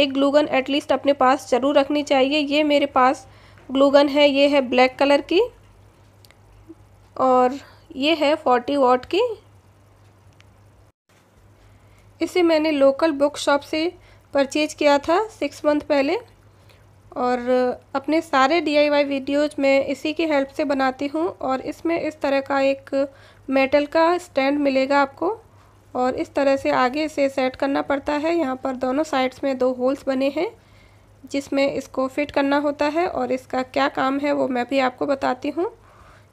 एक glue gun at least अपने पास ज़रूर रखनी चाहिए ये मेरे पास ग्लूगन है ये है ब्लैक कलर की और ये है फोर्टी वॉट की इसे मैंने लोकल बुक शॉप से परचेज किया था सिक्स मंथ पहले और अपने सारे डीआईवाई वीडियोज मैं इसी की हेल्प से बनाती हूँ और इसमें इस तरह का एक मेटल का स्टैंड मिलेगा आपको और इस तरह से आगे से सेट करना पड़ता है यहाँ पर दोनों साइड्स में दो होल्स बने हैं जिसमें इसको फिट करना होता है और इसका क्या काम है वो मैं भी आपको बताती हूँ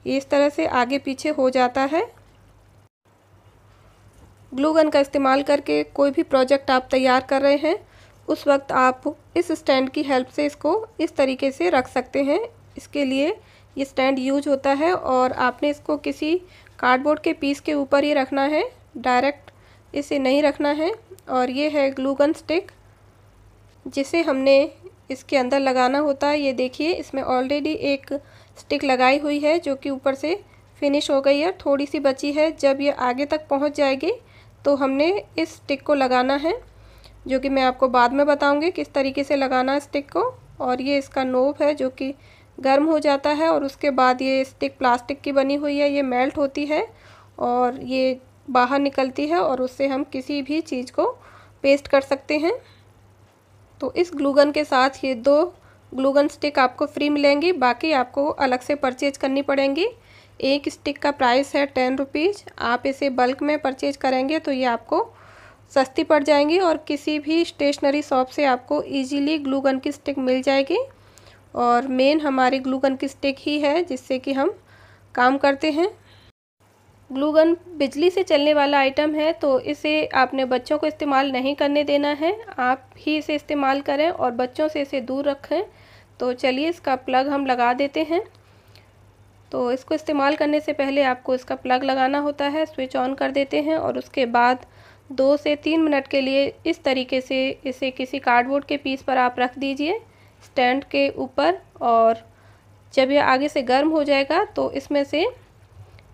ये इस तरह से आगे पीछे हो जाता है ग्लू गन का इस्तेमाल करके कोई भी प्रोजेक्ट आप तैयार कर रहे हैं उस वक्त आप इस स्टैंड की हेल्प से इसको इस तरीके से रख सकते हैं इसके लिए ये स्टैंड यूज होता है और आपने इसको किसी कार्डबोर्ड के पीस के ऊपर ही रखना है डायरेक्ट इसे नहीं रखना है और ये है ग्लूगन स्टिक जिसे हमने इसके अंदर लगाना होता है ये देखिए इसमें ऑलरेडी एक स्टिक लगाई हुई है जो कि ऊपर से फिनिश हो गई है थोड़ी सी बची है जब ये आगे तक पहुंच जाएगी तो हमने इस स्टिक को लगाना है जो कि मैं आपको बाद में बताऊंगी किस तरीके से लगाना है स्टिक को और ये इसका नोब है जो कि गर्म हो जाता है और उसके बाद ये स्टिक प्लास्टिक की बनी हुई है ये मेल्ट होती है और ये बाहर निकलती है और उससे हम किसी भी चीज़ को पेस्ट कर सकते हैं तो इस ग्लूगन के साथ ये दो ग्लूगन स्टिक आपको फ्री मिलेंगी बाकी आपको अलग से परचेज करनी पड़ेंगी एक स्टिक का प्राइस है टेन रुपीज़ आप इसे बल्क में परचेज करेंगे तो ये आपको सस्ती पड़ जाएंगी और किसी भी स्टेशनरी शॉप से आपको इजीली ग्लूगन की स्टिक मिल जाएगी और मेन हमारी ग्लूगन की स्टिक ही है जिससे कि हम काम करते हैं ग्लू गन बिजली से चलने वाला आइटम है तो इसे आपने बच्चों को इस्तेमाल नहीं करने देना है आप ही इसे इस्तेमाल करें और बच्चों से इसे दूर रखें तो चलिए इसका प्लग हम लगा देते हैं तो इसको इस्तेमाल करने से पहले आपको इसका प्लग लगाना होता है स्विच ऑन कर देते हैं और उसके बाद दो से तीन मिनट के लिए इस तरीके से इसे किसी कार्डबोर्ड के पीस पर आप रख दीजिए स्टैंड के ऊपर और जब यह आगे से गर्म हो जाएगा तो इसमें से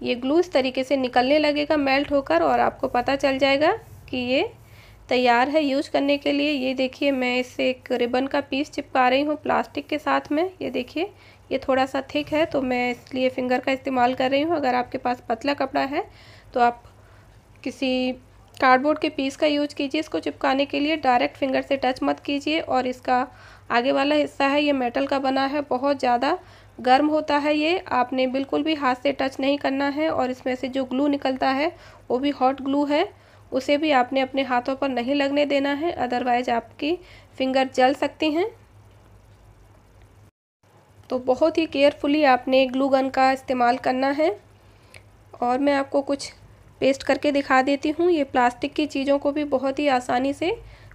ये ग्लू इस तरीके से निकलने लगेगा मेल्ट होकर और आपको पता चल जाएगा कि ये तैयार है यूज करने के लिए ये देखिए मैं इससे एक रिबन का पीस चिपका रही हूँ प्लास्टिक के साथ में ये देखिए ये थोड़ा सा थिक है तो मैं इसलिए फिंगर का इस्तेमाल कर रही हूँ अगर आपके पास पतला कपड़ा है तो आप किसी कार्डबोर्ड के पीस का यूज कीजिए इसको चिपकाने के लिए डायरेक्ट फिंगर से टच मत कीजिए और इसका आगे वाला हिस्सा है ये मेटल का बना है बहुत ज़्यादा गर्म होता है ये आपने बिल्कुल भी हाथ से टच नहीं करना है और इसमें से जो ग्लू निकलता है वो भी हॉट ग्लू है उसे भी आपने अपने हाथों पर नहीं लगने देना है अदरवाइज आपकी फिंगर जल सकती हैं तो बहुत ही केयरफुली आपने ग्लू गन का इस्तेमाल करना है और मैं आपको कुछ पेस्ट करके दिखा देती हूँ ये प्लास्टिक की चीज़ों को भी बहुत ही आसानी से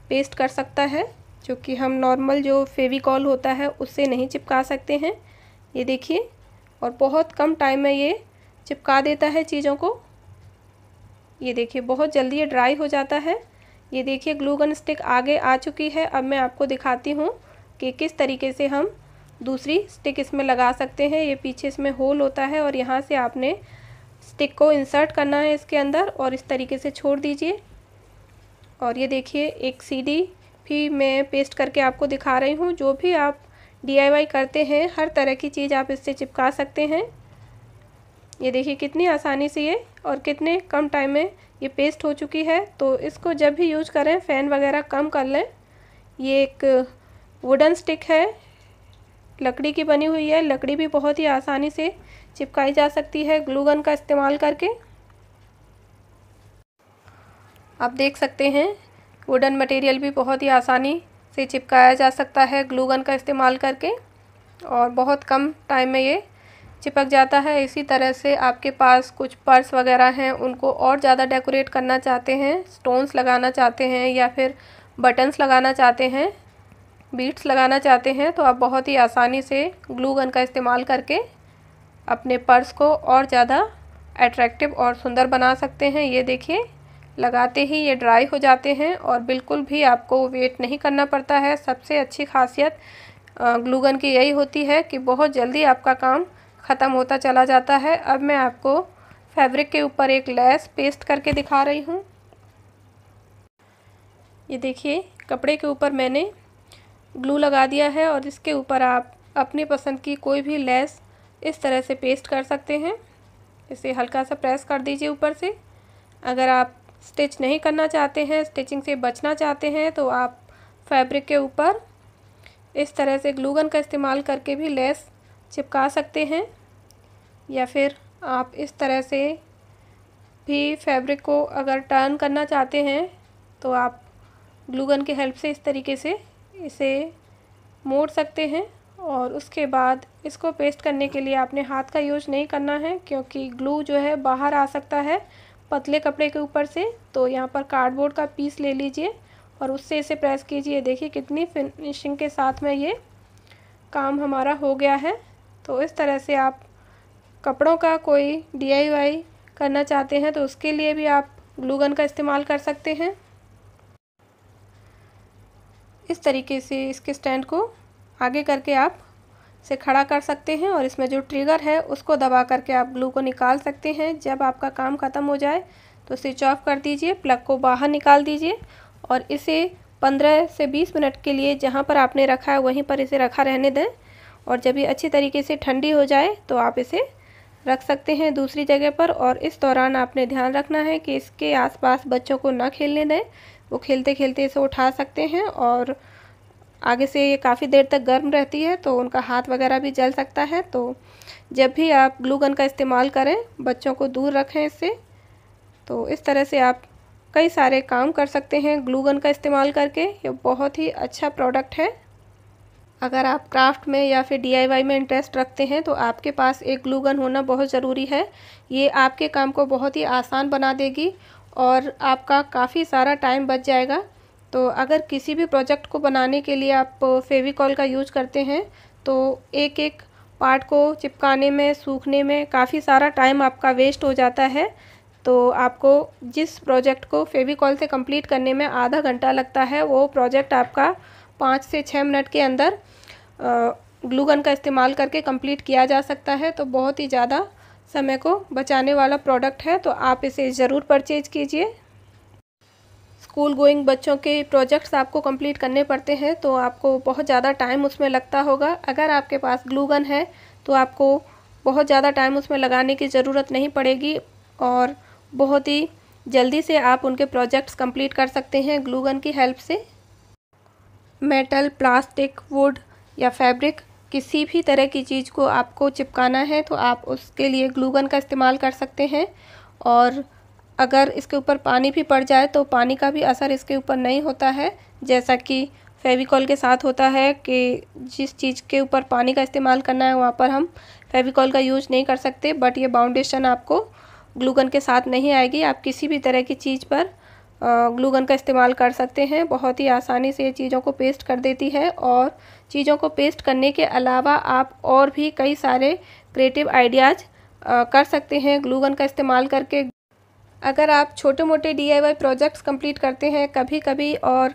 पेस्ट कर सकता है जो कि हम नॉर्मल जो फेविकॉल होता है उससे नहीं चिपका सकते हैं ये देखिए और बहुत कम टाइम में ये चिपका देता है चीज़ों को ये देखिए बहुत जल्दी ये ड्राई हो जाता है ये देखिए ग्लूगन स्टिक आगे आ चुकी है अब मैं आपको दिखाती हूँ कि किस तरीके से हम दूसरी स्टिक इसमें लगा सकते हैं ये पीछे इसमें होल होता है और यहाँ से आपने स्टिक को इंसर्ट करना है इसके अंदर और इस तरीके से छोड़ दीजिए और ये देखिए एक सीडी भी मैं पेस्ट करके आपको दिखा रही हूँ जो भी आप डीआईवाई करते हैं हर तरह की चीज़ आप इससे चिपका सकते हैं ये देखिए कितनी आसानी से ये और कितने कम टाइम में ये पेस्ट हो चुकी है तो इसको जब भी यूज करें फ़ैन वगैरह कम कर लें ये एक वुडन स्टिक है लकड़ी की बनी हुई है लकड़ी भी बहुत ही आसानी से चिपकाई जा सकती है ग्लूगन का इस्तेमाल करके आप देख सकते हैं वुडन मटेरियल भी बहुत ही आसानी से चिपकाया जा सकता है ग्लू गन का इस्तेमाल करके और बहुत कम टाइम में ये चिपक जाता है इसी तरह से आपके पास कुछ पर्स वगैरह हैं उनको और ज़्यादा डेकोरेट करना चाहते हैं स्टोन्स लगाना चाहते हैं या फिर बटन्स लगाना चाहते हैं बीट्स लगाना चाहते हैं तो आप बहुत ही आसानी से ग्लू गन का इस्तेमाल करके अपने पर्स को और ज़्यादा अट्रैक्टिव और सुंदर बना सकते हैं ये देखिए लगाते ही ये ड्राई हो जाते हैं और बिल्कुल भी आपको वेट नहीं करना पड़ता है सबसे अच्छी खासियत ग्लूगन की यही होती है कि बहुत जल्दी आपका काम ख़त्म होता चला जाता है अब मैं आपको फैब्रिक के ऊपर एक लेस पेस्ट करके दिखा रही हूँ ये देखिए कपड़े के ऊपर मैंने ग्लू लगा दिया है और इसके ऊपर आप अपनी पसंद की कोई भी लेस इस तरह से पेस्ट कर सकते हैं इसे हल्का सा प्रेस कर दीजिए ऊपर से अगर आप स्टिच नहीं करना चाहते हैं स्टिचिंग से बचना चाहते हैं तो आप फैब्रिक के ऊपर इस तरह से ग्लूगन का इस्तेमाल करके भी लेस चिपका सकते हैं या फिर आप इस तरह से भी फैब्रिक को अगर टर्न करना चाहते हैं तो आप ग्लूगन के हेल्प से इस तरीके से इसे मोड़ सकते हैं और उसके बाद इसको पेस्ट करने के लिए आपने हाथ का यूज नहीं करना है क्योंकि ग्लू जो है बाहर आ सकता है पतले कपड़े के ऊपर से तो यहाँ पर कार्डबोर्ड का पीस ले लीजिए और उससे इसे प्रेस कीजिए देखिए कितनी फिनिशिंग के साथ में ये काम हमारा हो गया है तो इस तरह से आप कपड़ों का कोई डी करना चाहते हैं तो उसके लिए भी आप ग्लूगन का इस्तेमाल कर सकते हैं इस तरीके से इसके स्टैंड को आगे करके आप से खड़ा कर सकते हैं और इसमें जो ट्रिगर है उसको दबा करके आप ग्लू को निकाल सकते हैं जब आपका काम ख़त्म हो जाए तो स्विच ऑफ कर दीजिए प्लग को बाहर निकाल दीजिए और इसे 15 से 20 मिनट के लिए जहाँ पर आपने रखा है वहीं पर इसे रखा रहने दें और जब ये अच्छी तरीके से ठंडी हो जाए तो आप इसे रख सकते हैं दूसरी जगह पर और इस दौरान आपने ध्यान रखना है कि इसके आसपास बच्चों को ना खेलने दें वो खेलते खेलते इसे उठा सकते हैं और आगे से ये काफ़ी देर तक गर्म रहती है तो उनका हाथ वगैरह भी जल सकता है तो जब भी आप ग्लू गन का इस्तेमाल करें बच्चों को दूर रखें इससे तो इस तरह से आप कई सारे काम कर सकते हैं ग्लू गन का इस्तेमाल करके ये बहुत ही अच्छा प्रोडक्ट है अगर आप क्राफ्ट में या फिर डीआईवाई में इंटरेस्ट रखते हैं तो आपके पास एक ग्लू गन होना बहुत ज़रूरी है ये आपके काम को बहुत ही आसान बना देगी और आपका काफ़ी सारा टाइम बच जाएगा तो अगर किसी भी प्रोजेक्ट को बनाने के लिए आप फेविकॉल का यूज करते हैं तो एक एक पार्ट को चिपकाने में सूखने में काफ़ी सारा टाइम आपका वेस्ट हो जाता है तो आपको जिस प्रोजेक्ट को फेविकॉल से कंप्लीट करने में आधा घंटा लगता है वो प्रोजेक्ट आपका पाँच से छः मिनट के अंदर ग्लूगन का इस्तेमाल करके कंप्लीट किया जा सकता है तो बहुत ही ज़्यादा समय को बचाने वाला प्रोडक्ट है तो आप इसे ज़रूर परचेज कीजिए स्कूल गोइंग बच्चों के प्रोजेक्ट्स आपको कंप्लीट करने पड़ते हैं तो आपको बहुत ज़्यादा टाइम उसमें लगता होगा अगर आपके पास ग्लू गन है तो आपको बहुत ज़्यादा टाइम उसमें लगाने की ज़रूरत नहीं पड़ेगी और बहुत ही जल्दी से आप उनके प्रोजेक्ट्स कंप्लीट कर सकते हैं ग्लू गन की हेल्प से मेटल प्लास्टिक वुड या फैब्रिक किसी भी तरह की चीज़ को आपको चिपकाना है तो आप उसके लिए ग्लूगन का इस्तेमाल कर सकते हैं और अगर इसके ऊपर पानी भी पड़ जाए तो पानी का भी असर इसके ऊपर नहीं होता है जैसा कि फेविकॉल के साथ होता है कि जिस चीज़ के ऊपर पानी का इस्तेमाल करना है वहाँ पर हम फेविकॉल का यूज नहीं कर सकते बट ये बाउंडेशन आपको ग्लूगन के साथ नहीं आएगी आप किसी भी तरह की चीज़ पर ग्लूगन का इस्तेमाल कर सकते हैं बहुत ही आसानी से ये चीज़ों को पेस्ट कर देती है और चीज़ों को पेस्ट करने के अलावा आप और भी कई सारे क्रिएटिव आइडियाज़ कर सकते हैं ग्लूगन का इस्तेमाल करके अगर आप छोटे मोटे डीआईवाई प्रोजेक्ट्स कंप्लीट करते हैं कभी कभी और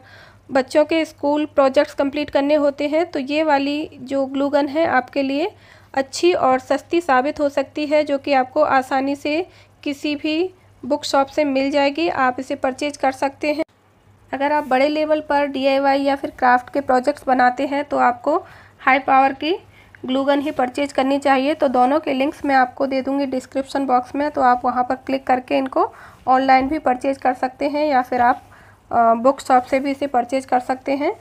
बच्चों के स्कूल प्रोजेक्ट्स कंप्लीट करने होते हैं तो ये वाली जो ग्लूगन है आपके लिए अच्छी और सस्ती साबित हो सकती है जो कि आपको आसानी से किसी भी बुक शॉप से मिल जाएगी आप इसे परचेज कर सकते हैं अगर आप बड़े लेवल पर डीआईवाई या फिर क्राफ्ट के प्रोजेक्ट्स बनाते हैं तो आपको हाई पावर की ग्लूगन ही परचेज करनी चाहिए तो दोनों के लिंक्स मैं आपको दे दूँगी डिस्क्रिप्शन बॉक्स में तो आप वहाँ पर क्लिक करके इनको ऑनलाइन भी परचेज कर सकते हैं या फिर आप बुक शॉप से भी इसे परचेज कर सकते हैं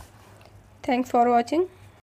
थैंक्स फॉर वॉचिंग